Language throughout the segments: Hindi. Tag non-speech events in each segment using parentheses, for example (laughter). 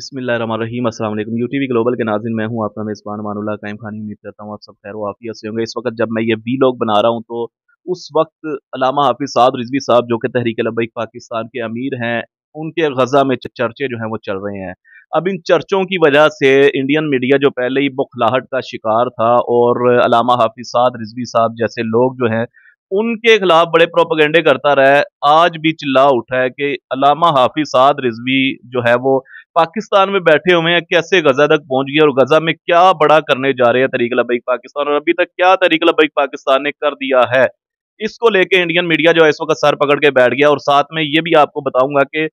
बिसमीम असल यू टी वी ग्लोबल के नाजिन मैं हूँ आपका मेज़बान मानुल्ला कायम खानी उम्मीद करता हूँ आप सब खैर वाफिया से होंगे इस वक्त जब मैं ये वी लॉग बना रहा हूँ तो उस वक्त अलामा हाफिज़ साद रिजवी साहब जो कि तहरीक लबैक पाकिस्तान के अमीर हैं उनके गजा में चर्चे जो हैं वो चल रहे हैं अब इन चर्चों की वजह से इंडियन मीडिया जो पहले ही बुखलाहट का शिकार था और अलामा हाफिज साद रिजवी साहब जैसे लोग जो हैं उनके खिलाफ बड़े प्रोपगेंडे करता रहा है आज भी चिल्ला उठा है कि अलामा हाफिज साद रिजवी जो है वो पाकिस्तान में बैठे हुए हैं कैसे गजा तक पहुंच गया और गजा में क्या बड़ा करने जा रहे हैं तरीक लबैक पाकिस्तान और अभी तक क्या तरीक लबैक पाकिस्तान ने कर दिया है इसको लेके इंडियन मीडिया जो है इस वक्त सर पकड़ के बैठ गया और साथ में ये भी आपको बताऊंगा कि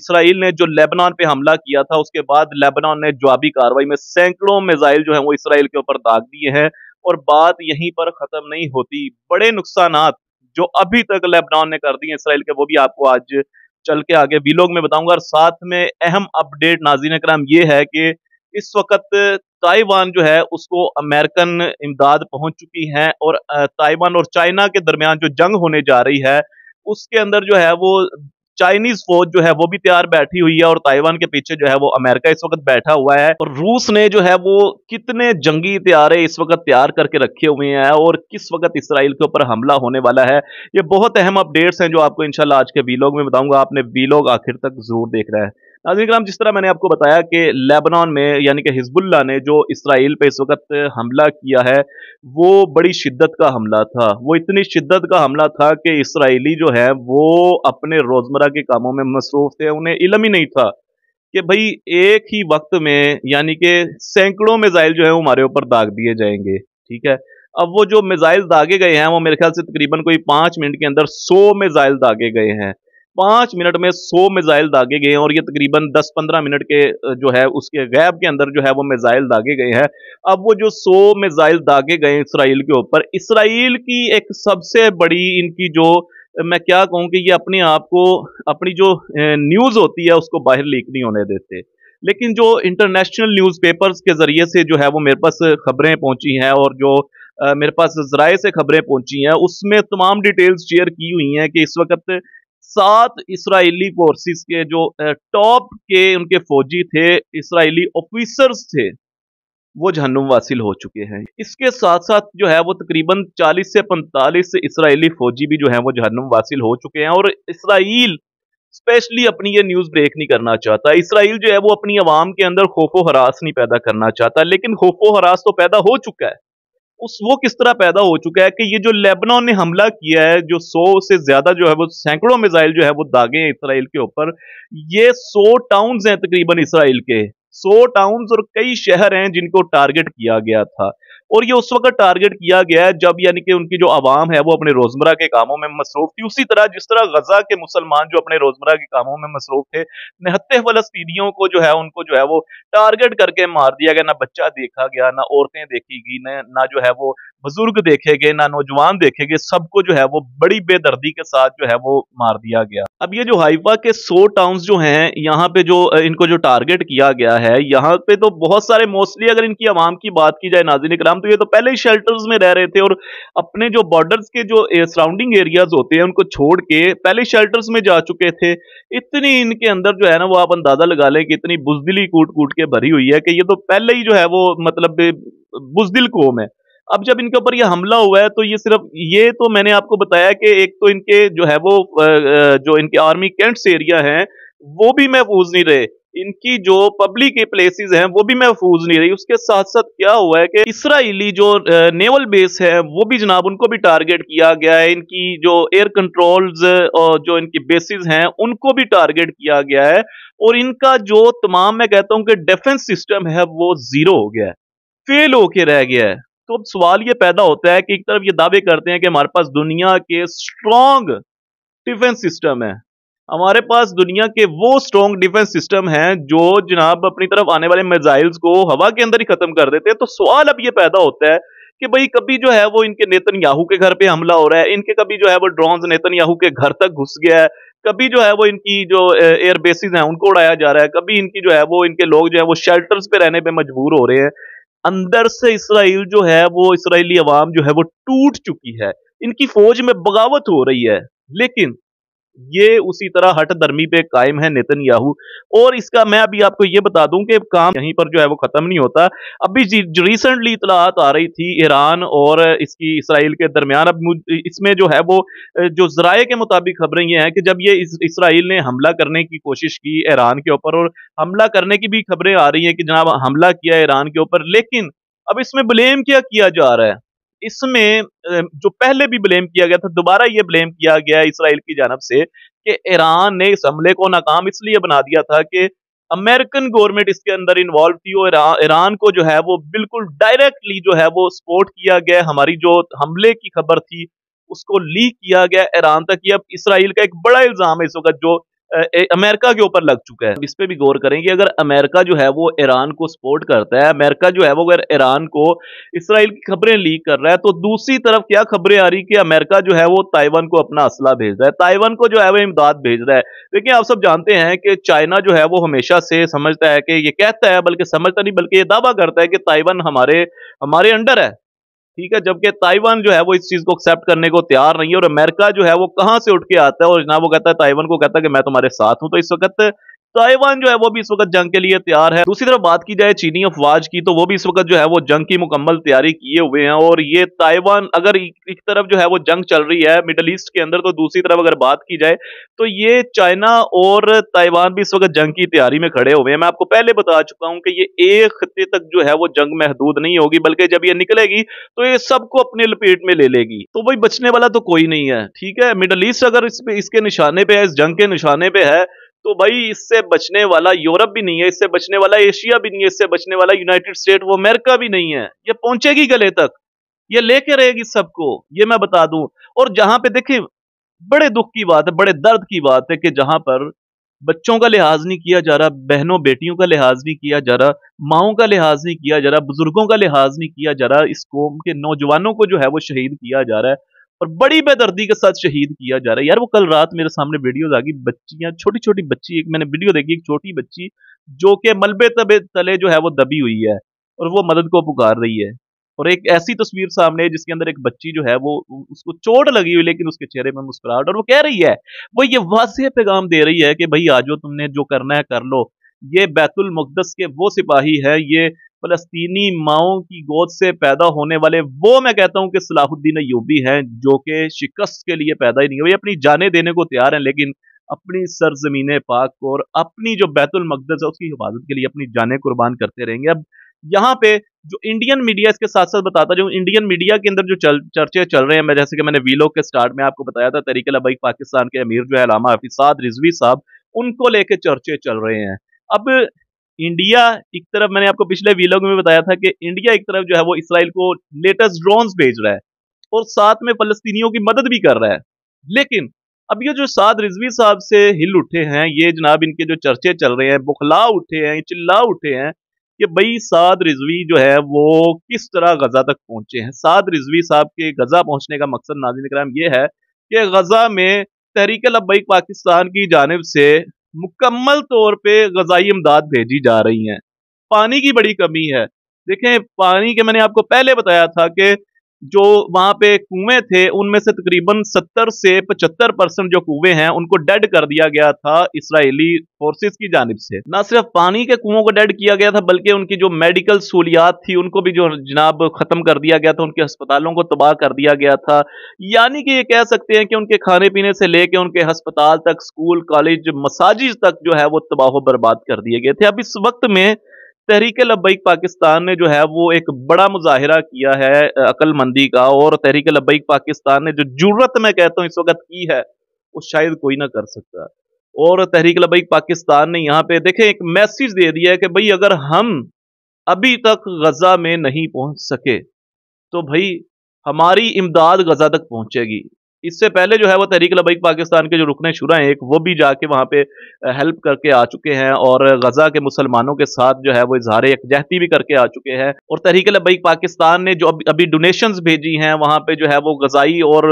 इसराइल ने जो लेबनान पे हमला किया था उसके बाद लेबनान ने जवाबी कार्रवाई में सैकड़ों मिजाइल जो है वो इसराइल के ऊपर दाग दिए हैं और बात यहीं पर खत्म नहीं होती बड़े नुकसान जो अभी तक लेबनान ने कर दिए इसराइल के वो भी आपको आज चल के आगे वीलॉग में बताऊंगा और साथ में अहम अपडेट नाजीन कराम ये है कि इस वक्त ताइवान जो है उसको अमेरिकन इमदाद पहुंच चुकी है और ताइवान और चाइना के दरमियान जो जंग होने जा रही है उसके अंदर जो है वो चाइनीज फौज जो है वो भी तैयार बैठी हुई है और ताइवान के पीछे जो है वो अमेरिका इस वक्त बैठा हुआ है और रूस ने जो है वो कितने जंगी तैयारे इस वक्त तैयार करके रखे हुए हैं और किस वक्त इसराइल के ऊपर हमला होने वाला है ये बहुत अहम अपडेट्स हैं जो आपको इनशाला आज के वीलॉग में बताऊंगा आपने वीलॉग आखिर तक जरूर देख रहा है नाजी कराम जिस तरह मैंने आपको बताया कि लेबनान में यानी कि हिजबुल्ला ने जो इसराइल पर इस वक्त हमला किया है वो बड़ी शिद्दत का हमला था वो इतनी शिद्दत का हमला था कि इसराइली जो है वो अपने रोज़मर्रा के कामों में मसरूफ़ थे उन्हें इलम ही नहीं था कि भाई एक ही वक्त में यानी कि सैकड़ों मिज़ाइल जो है वो हमारे ऊपर दाग दिए जाएंगे ठीक है अब वो जो मिज़ाइल दागे गए हैं वो मेरे ख्याल से तकरीबन कोई पाँच मिनट के अंदर सौ मिज़ाइल दागे गए हैं पाँच मिनट में सौ मिज़ाइल दागे गए हैं और ये तकरीबन दस पंद्रह मिनट के जो है उसके गैब के अंदर जो है वो मिज़ाइल दागे गए हैं अब वो जो सौ मिज़ाइल दागे गए इसराइल के ऊपर इसराइल की एक सबसे बड़ी इनकी जो मैं क्या कहूँ कि ये अपने आप को अपनी जो न्यूज़ होती है उसको बाहर लीक नहीं होने देते लेकिन जो इंटरनेशनल न्यूज़पेपर्स के ज़रिए से जो है वो मेरे पास खबरें पहुंची हैं और जो मेरे पास जराए से खबरें पहुंची हैं उसमें तमाम डिटेल्स शेयर की हुई हैं कि इस वक्त सात इसराइली फोर्सेस के जो टॉप के उनके फौजी थे इसराइली ऑफिसर्स थे वो जहनुम वासिल हो चुके हैं इसके साथ साथ जो है वो तकरीबन 40 से 45 इसराइली फौजी भी जो है वो जहनुम वासिल हो चुके हैं और इसराइल स्पेशली अपनी ये न्यूज़ ब्रेक नहीं करना चाहता इसराइल जो है वो अपनी आवाम के अंदर खोफो हरास नहीं पैदा करना चाहता लेकिन खोफो हरास तो पैदा हो चुका है उस वो किस तरह पैदा हो चुका है कि ये जो लेबनान ने हमला किया है जो सौ से ज्यादा जो है वो सैकड़ों मिसाइल जो है वो दागे हैं इसराइल के ऊपर ये सौ टाउन्स हैं तकरीबन इसराइल के सौ टाउन्स और कई शहर हैं जिनको टारगेट किया गया था और ये उस वक्त टारगेट किया गया है जब यानी कि उनकी जो आवाम है वो अपने रोजमर्रा के कामों में मसरूफ थी उसी तरह जिस तरह गजा के मुसलमान जो अपने रोजमर्रा के कामों में मसरूफ थे नहत्ते फलस्तीनियों को जो है उनको जो है वो टारगेट करके मार दिया गया ना बच्चा देखा गया ना औरतें देखी गई ना जो है वो बुजुर्ग देखे गए ना नौजवान देखे गए सबको जो है वो बड़ी बेदर्दी के साथ जो है वो मार दिया गया अब ये जो हाइफा के सो टाउन जो हैं यहाँ पे जो इनको जो टारगेट किया गया है यहाँ पे तो बहुत सारे मोस्टली अगर इनकी आवाम की बात की जाए नाजिन कराम तो ये तो पहले ही शेल्टर्स में रह रहे थे और अपने जो बॉर्डर्स के जो सराउंडिंग एरियाज होते हैं उनको छोड़ के पहले शेल्टर्स में जा चुके थे इतनी इनके अंदर जो है ना वो आप अंदाजा लगा लें कि इतनी बुजदिली कूट कूट के भरी हुई है कि ये तो पहले ही जो है वो मतलब बुजदिल कौम है अब जब इनके ऊपर ये हमला हुआ है तो ये सिर्फ ये तो मैंने आपको बताया कि एक तो इनके जो है वो जो इनके आर्मी कैंट्स एरिया हैं वो भी महफूज नहीं रहे इनकी जो पब्लिक प्लेसेस हैं वो भी महफूज नहीं रही उसके साथ साथ क्या हुआ है कि इसराइली जो नेवल बेस है वो भी जनाब उनको भी टारगेट किया गया है इनकी जो एयर कंट्रोल्स और जो इनकी बेसिस हैं उनको भी टारगेट किया गया है और इनका जो तमाम मैं कहता हूं कि डिफेंस सिस्टम है वो जीरो हो गया है फेल होके रह गया है तो अब सवाल ये पैदा होता है कि एक तरफ ये दावे करते हैं कि हमारे पास दुनिया के स्ट्रॉन्ग डिफेंस सिस्टम है हमारे पास दुनिया के वो स्ट्रॉन्ग डिफेंस सिस्टम हैं जो जनाब अपनी तरफ आने वाले मिजाइल्स को हवा के अंदर ही खत्म कर देते हैं तो सवाल अब ये पैदा होता है कि भाई कभी जो है वो इनके नेतन याहू के घर पे हमला हो रहा है इनके कभी जो है वो ड्रोन नेतन याहू के घर तक घुस गया है कभी जो है वो इनकी जो एयर बेसिस हैं उनको उड़ाया जा रहा है कभी इनकी जो है वो इनके लोग जो है वो शेल्टर्स पे रहने पे मजबूर हो रहे हैं अंदर से इसराइल जो है वो इसराइली अवाम जो है वो टूट चुकी है इनकी फौज में बगावत हो रही है लेकिन ये उसी तरह हट धर्मी पे कायम है नितिन याहू और इसका मैं अभी आपको ये बता दूं कि काम यहीं पर जो है वो खत्म नहीं होता अभी रिसेंटली इतलात आ रही थी ईरान और इसकी इसराइल के दरमियान अब इसमें जो है वो जो जराए के मुताबिक खबरें ये हैं कि जब ये इसराइल ने हमला करने की कोशिश की ईरान के ऊपर और हमला करने की भी खबरें आ रही हैं कि जनाब हमला किया ईरान के ऊपर लेकिन अब इसमें ब्लेम क्या किया जा रहा है इसमें जो पहले भी ब्लेम किया गया था दोबारा ये ब्लेम किया गया इसराइल की जानब से कि ईरान ने इस हमले को नाकाम इसलिए बना दिया था कि अमेरिकन गवर्नमेंट इसके अंदर इन्वॉल्व थी और ईरान को जो है वो बिल्कुल डायरेक्टली जो है वो सपोर्ट किया गया हमारी जो हमले की खबर थी उसको लीक किया गया ईरान तक ये अब इसराइल का एक बड़ा इल्जाम है इस वक्त जो अमेरिका के ऊपर लग चुका है इस पर भी गौर करें कि अगर अमेरिका जो है वो ईरान को सपोर्ट करता है अमेरिका जो है वो अगर ईरान को इसराइल की खबरें लीक कर रहा है तो दूसरी तरफ क्या खबरें आ रही कि अमेरिका जो है वो ताइवान को अपना असला भेज रहा है ताइवान को जो है वो इमदाद भेज रहा है देखिए आप सब जानते हैं कि चाइना जो है वो हमेशा से समझता है कि ये कहता है बल्कि समझता नहीं बल्कि ये दावा करता है कि ताइवान हमारे हमारे अंडर है ठीक है जबकि ताइवान जो है वो इस चीज को एक्सेप्ट करने को तैयार नहीं है और अमेरिका जो है वो कहां से उठ के आता है और जनाब वो कहता है ताइवान को कहता है कि मैं तुम्हारे साथ हूं तो इस वक्त ताइवान जो है वो भी इस वक्त जंग के लिए तैयार है दूसरी तरफ बात की जाए चीनी अफवाज की तो वो भी इस वक्त जो है वो जंग की मुकम्मल तैयारी किए हुए हैं और ये ताइवान अगर एक तरफ जो है वो जंग चल रही है मिडल ईस्ट के अंदर तो दूसरी तरफ अगर बात की जाए तो ये चाइना और ताइवान भी इस वक्त जंग की तैयारी में खड़े हुए हैं मैं आपको पहले बता चुका हूं कि ये एक खत्े तक जो है वो जंग महदूद नहीं होगी बल्कि जब ये निकलेगी तो ये सबको अपने लपेट में ले लेगी तो भाई बचने वाला तो कोई नहीं है ठीक है मिडल ईस्ट अगर इसके निशाने पर है इस जंग के निशाने पर है तो भाई इससे बचने वाला यूरोप भी नहीं है इससे बचने वाला एशिया भी नहीं है इससे बचने वाला यूनाइटेड स्टेट वो अमेरिका भी नहीं है ये पहुंचेगी गले तक ये लेके रहेगी सबको ये मैं बता दूं और जहां पे देखिए बड़े दुख की बात है बड़े दर्द की बात है कि जहां पर बच्चों का लिहाज नहीं किया जा रहा बहनों बेटियों का लिहाज नहीं किया जा रहा माओ का लिहाज नहीं किया जा रहा बुजुर्गों का लिहाज नहीं किया जा रहा इस कौम के नौजवानों को जो है वो शहीद किया जा रहा है और बड़ी बेदर्दी के साथ शहीद किया जा रहा है यार वो कल रात मेरे सामने वीडियो आ गई बच्चियां छोटी छोटी बच्ची एक मैंने वीडियो देखी एक छोटी बच्ची जो कि मलबे तबे तले जो है वो दबी हुई है और वो मदद को पुकार रही है और एक ऐसी तस्वीर सामने है जिसके अंदर एक बच्ची जो है वो उसको चोट लगी हुई लेकिन उसके चेहरे में मुस्कुराहट और वो कह रही है वो ये वाजह पैगाम दे रही है कि भाई आज तुमने जो करना है कर लो ये बैतुल मुकदस के वो सिपाही है ये फलस्तीनी माओं की गोद से पैदा होने वाले वो मैं कहता हूं कि सलाहुद्दीन यूबी हैं जो कि शिकस्त के लिए पैदा ही नहीं हुई अपनी जाने देने को तैयार हैं लेकिन अपनी सरजमीन पाक और अपनी जो बैतुल मकदस है उसकी हिफाजत के लिए अपनी जाने कुर्बान करते रहेंगे अब यहाँ पे जो इंडियन मीडिया इसके साथ साथ बताता जो इंडियन मीडिया के अंदर जो चल, चर्चे चल रहे हैं मैं जैसे कि मैंने वीलो के स्टार्ट में आपको बताया था तरीके लबाई पाकिस्तान के अमीर जो है लामा हफीसाद रिजवी साहब उनको लेके चर्चे चल रहे हैं अब इंडिया एक तरफ मैंने आपको पिछले वीलॉग में बताया था कि इंडिया एक तरफ जो है वो इसराइल को लेटेस्ट ड्रोन भेज रहा है और साथ में फलस्तीनियों की मदद भी कर रहा है लेकिन अब ये जो साद रिजवी साहब से हिल उठे हैं ये जनाब इनके जो चर्चे चल रहे हैं बुखला उठे हैं चिल्ला उठे हैं कि भाई साद रिजवी जो है वो किस तरह गजा तक पहुंचे हैं साद रिजवी साहब के गजा पहुंचने का मकसद नाजिन कराम ये है कि गजा में तहरीक लब्बैक पाकिस्तान की जानब से मुकम्मल तौर पर गजाई इमदाद भेजी जा रही हैं पानी की बड़ी कमी है देखें पानी के मैंने आपको पहले बताया था कि जो वहां पे कुएं थे उनमें से तकरीबन 70 से 75 परसेंट जो कुएं हैं उनको डेड कर दिया गया था इसराइली फोर्सेस की जानब से ना सिर्फ पानी के कुओं को डेड किया गया था बल्कि उनकी जो मेडिकल सहूलियात थी उनको भी जो जनाब खत्म कर दिया गया था उनके अस्पतालों को तबाह कर दिया गया था यानी कि ये कह सकते हैं कि उनके खाने पीने से लेके उनके अस्पताल तक स्कूल कॉलेज मसाजिज तक जो है वो तबाह बर्बाद कर दिए गए थे अब इस वक्त में तहरीक लब्बैक पाकिस्तान ने जो है वो एक बड़ा मुजाहरा किया है अकलमंदी का और तहरीक लब्बैक पाकिस्तान ने जो जरूरत मैं कहता हूँ इस वक्त की है वो शायद कोई ना कर सकता और तहरीक लब्बैक पाकिस्तान ने यहाँ पे देखें एक मैसेज दे दिया है कि भाई अगर हम अभी तक गजा में नहीं पहुंच सके तो भाई हमारी इमदाद गजा तक पहुंचेगी इससे पहले जो है वो तहरीक लबैक पाकिस्तान के जो रुकने शुरा हैं एक वो भी जाके वहाँ पे हेल्प करके आ चुके हैं और गजा के मुसलमानों के साथ जो है वो इजहार यकजहती भी करके आ चुके हैं और तहरीक लबैक पाकिस्तान ने जो अभी अभी डोनेशंस भेजी हैं वहाँ पे जो है वो गजाई और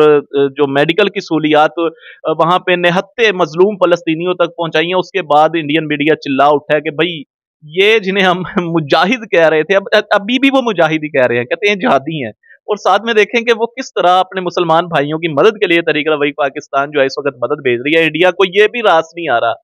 जो मेडिकल की सहूलियात वहाँ पे नहत्ते मजलूम फलस्तियों तक पहुँचाई हैं उसके बाद इंडियन मीडिया चिल्ला उठा है कि भाई ये जिन्हें हम (laughs) मुजाहिद कह रहे थे अब अभी भी वो मुजाहिद ही कह रहे हैं कहते हैं जहादी हैं और साथ में देखें कि वो किस तरह अपने मुसलमान भाइयों की मदद के लिए तरीका वही पाकिस्तान जो है इस वक्त मदद भेज रही है इंडिया को ये भी रास नहीं आ रहा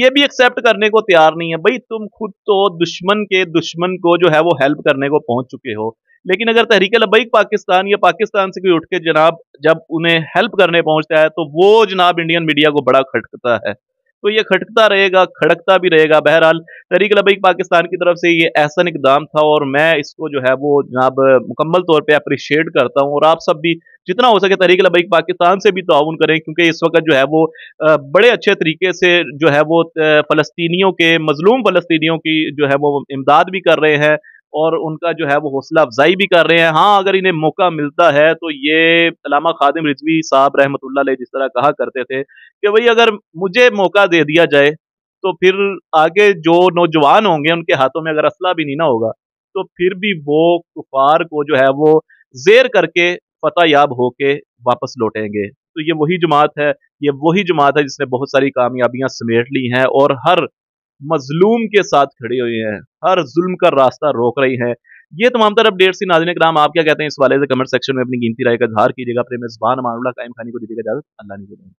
ये भी एक्सेप्ट करने को तैयार नहीं है भाई तुम खुद तो दुश्मन के दुश्मन को जो है वो हेल्प करने को पहुंच चुके हो लेकिन अगर तहरीक लबैक पाकिस्तान या पाकिस्तान से कोई उठ के जनाब जब उन्हें हेल्प करने पहुंचता है तो वो जनाब इंडियन मीडिया को बड़ा खटकता है तो ये खटकता रहेगा खड़कता भी रहेगा बहरहाल तरीक लबैक पाकिस्तान की तरफ से ये एहसन इकदाम था और मैं इसको जो है वो जनाब मुकम्मल तौर पर अप्रिशिएट करता हूँ और आप सब भी जितना हो सके तरीक लबैक पाकिस्तान से भी ताउन करें क्योंकि इस वक्त जो है वो बड़े अच्छे तरीके से जो है वो फ़लस्तियों के मजलूम फ़लस्तियों की जो है वो इमदाद भी कर रहे हैं और उनका जो है वो हौसला अफजाई भी कर रहे हैं हाँ अगर इन्हें मौका मिलता है तो ये अलामा खादिम रिजवी साहब रहमत जिस तरह कहा करते थे कि भाई अगर मुझे मौका दे दिया जाए तो फिर आगे जो नौजवान होंगे उनके हाथों में अगर असला भी नहीं ना होगा तो फिर भी वो कुफार को जो है वो जेर करके फतेह याब होके वापस लौटेंगे तो ये वही जमात है ये वही जमात है जिसने बहुत सारी कामयाबियां समेट ली हैं और हर मजलूम के साथ खड़ी हुई है हर जुल्म का रास्ता रोक रही है ये तमाम तर अपडेट्स थी नाजिन कराम आप क्या कहते हैं इस वाले से कमेंट सेक्शन में अपनी गिनती राय का इजहार कीजिएगा अपने मेजबान मानूला कायम खानी को दीजिएगा इजाजत अल्लाह ने